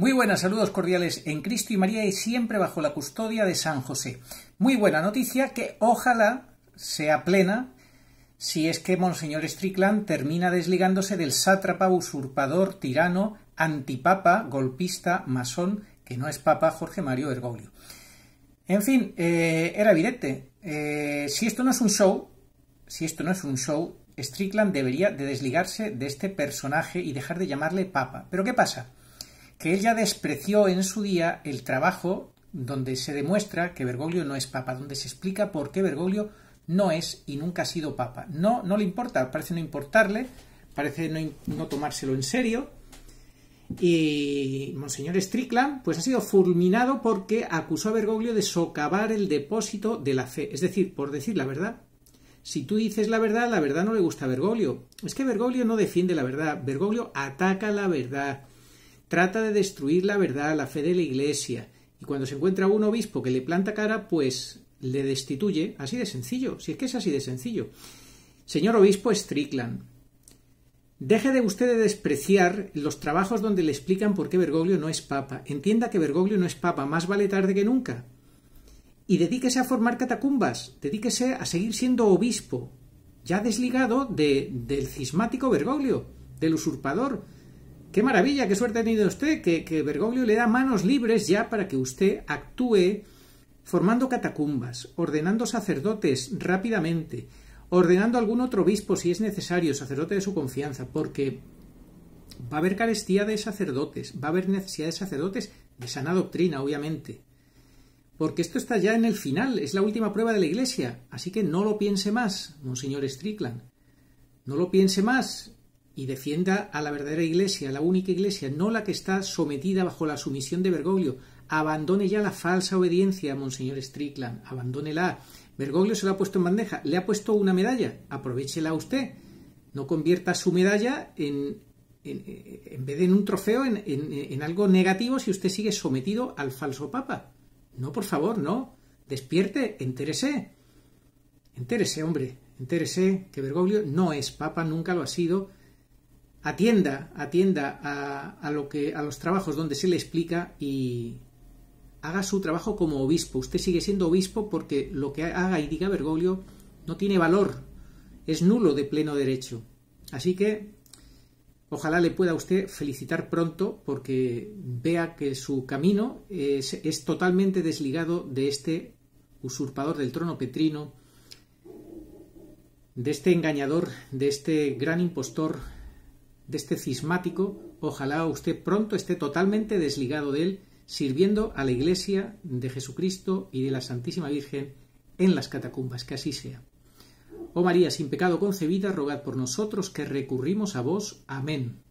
Muy buenas, saludos cordiales en Cristo y María y siempre bajo la custodia de San José. Muy buena noticia que ojalá sea plena si es que Monseñor Strickland termina desligándose del sátrapa usurpador, tirano, antipapa, golpista, masón, que no es papa Jorge Mario Bergoglio. En fin, eh, era evidente. Eh, si esto no es un show, si esto no es un show, Strickland debería de desligarse de este personaje y dejar de llamarle papa. Pero ¿qué pasa? que él ya despreció en su día el trabajo donde se demuestra que Bergoglio no es papa, donde se explica por qué Bergoglio no es y nunca ha sido papa. No, no le importa, parece no importarle, parece no, tomárselo en serio. Y Monseñor Strickland, pues ha sido fulminado porque acusó a Bergoglio de socavar el depósito de la fe. Es decir, por decir la verdad. Si tú dices la verdad, la verdad no le gusta a Bergoglio. Es que Bergoglio no defiende la verdad, Bergoglio ataca la verdad. Trata de destruir la verdad, la fe de la Iglesia, y cuando se encuentra un obispo que le planta cara, pues le destituye, así de sencillo, si es que es así de sencillo. Señor obispo Strickland, deje de usted de despreciar los trabajos donde le explican por qué Bergoglio no es papa. Entienda que Bergoglio no es papa, más vale tarde que nunca. Y dedíquese a formar catacumbas, dedíquese a seguir siendo obispo, ya desligado de, del cismático Bergoglio, del usurpador, Qué maravilla, qué suerte ha tenido usted, que, Bergoglio le da manos libres ya para que usted actúe formando catacumbas, ordenando sacerdotes rápidamente, ordenando algún otro obispo si es necesario, sacerdote de su confianza, porque va a haber carestía de sacerdotes, va a haber necesidad de sacerdotes de sana doctrina, obviamente. Porque esto está ya en el final, es la última prueba de la Iglesia, así que no lo piense más, Monseñor Strickland. No lo piense más, y defienda a la verdadera Iglesia, la única Iglesia, no la que está sometida bajo la sumisión de Bergoglio. Abandone ya la falsa obediencia, Monseñor Strickland, abandónela. Bergoglio se lo ha puesto en bandeja, le ha puesto una medalla, aprovechela usted. No convierta su medalla en, en, en vez de en un trofeo, en, en algo negativo si usted sigue sometido al falso Papa. No, por favor, no. Despierte, entérese. Entérese, hombre, entérese que Bergoglio no es Papa, nunca lo ha sido atienda, atienda a, lo que, a los trabajos donde se le explica y haga su trabajo como obispo. Usted sigue siendo obispo porque lo que haga y diga Bergoglio no tiene valor, es nulo de pleno derecho. Así que ojalá le pueda usted felicitar pronto porque vea que su camino es totalmente desligado de este usurpador del trono petrino, de este engañador, de este gran impostor de este cismático, ojalá usted pronto esté totalmente desligado de él, sirviendo a la Iglesia de Jesucristo y de la Santísima Virgen en las catacumbas, que así sea. Oh María, sin pecado concebida, rogad por nosotros que recurrimos a vos. Amén.